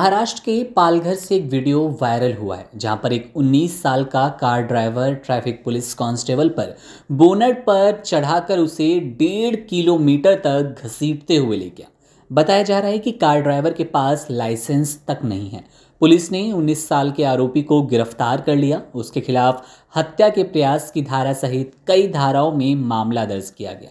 महाराष्ट्र के पालघर से एक वीडियो वायरल हुआ है जहां पर एक 19 साल का car driver traffic police constable पर बोनट पर चढ़ाकर उसे डेढ़ किलोमीटर तक घसीटते हुए ले गया बताया जा रहा है कि कार ड्राइवर के पास लाइसेंस तक नहीं है पुलिस ने 19 साल के आरोपी को गिरफ्तार कर लिया उसके खिलाफ हत्या के प्रयास की धारा सहित कई धाराओं में मामला दर्ज किया गया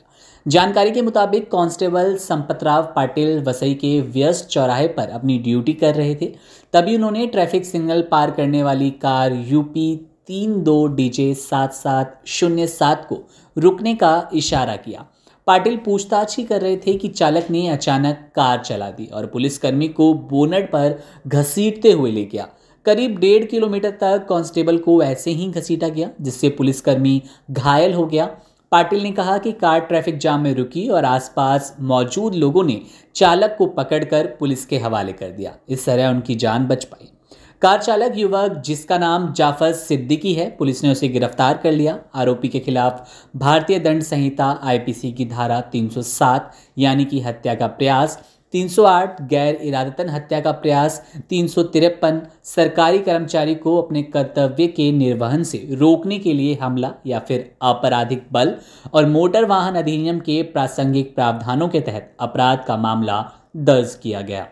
जानकारी के मुताबिक कांस्टेबल संपतराव पाटिल वसई के व्यस्त चौराहे पर अपनी ड्यूटी कर रहे थे तभी उन्होंने ट्रैफिक सिग्नल पार करने वाली कार यूपी तीन दो डी जे सात सात शून्य सात को रुकने का इशारा किया पाटिल पूछताछ ही कर रहे थे कि चालक ने अचानक कार चला दी और पुलिसकर्मी को बोनट पर घसीटते हुए ले गया करीब डेढ़ किलोमीटर तक कांस्टेबल को ऐसे ही घसीटा गया जिससे पुलिसकर्मी घायल हो गया पाटिल ने कहा कि कार ट्रैफिक जाम में रुकी और आसपास मौजूद लोगों ने चालक को पकड़कर पुलिस के हवाले कर दिया इस तरह उनकी जान बच पाई कार चालक युवक जिसका नाम जाफर सिद्दीकी है पुलिस ने उसे गिरफ्तार कर लिया आरोपी के खिलाफ भारतीय दंड संहिता आईपीसी की धारा 307 यानी कि हत्या का प्रयास 308 गैर इरादतन हत्या का प्रयास तीन सरकारी कर्मचारी को अपने कर्तव्य के निर्वहन से रोकने के लिए हमला या फिर आपराधिक बल और मोटर वाहन अधिनियम के प्रासंगिक प्रावधानों के तहत अपराध का मामला दर्ज किया गया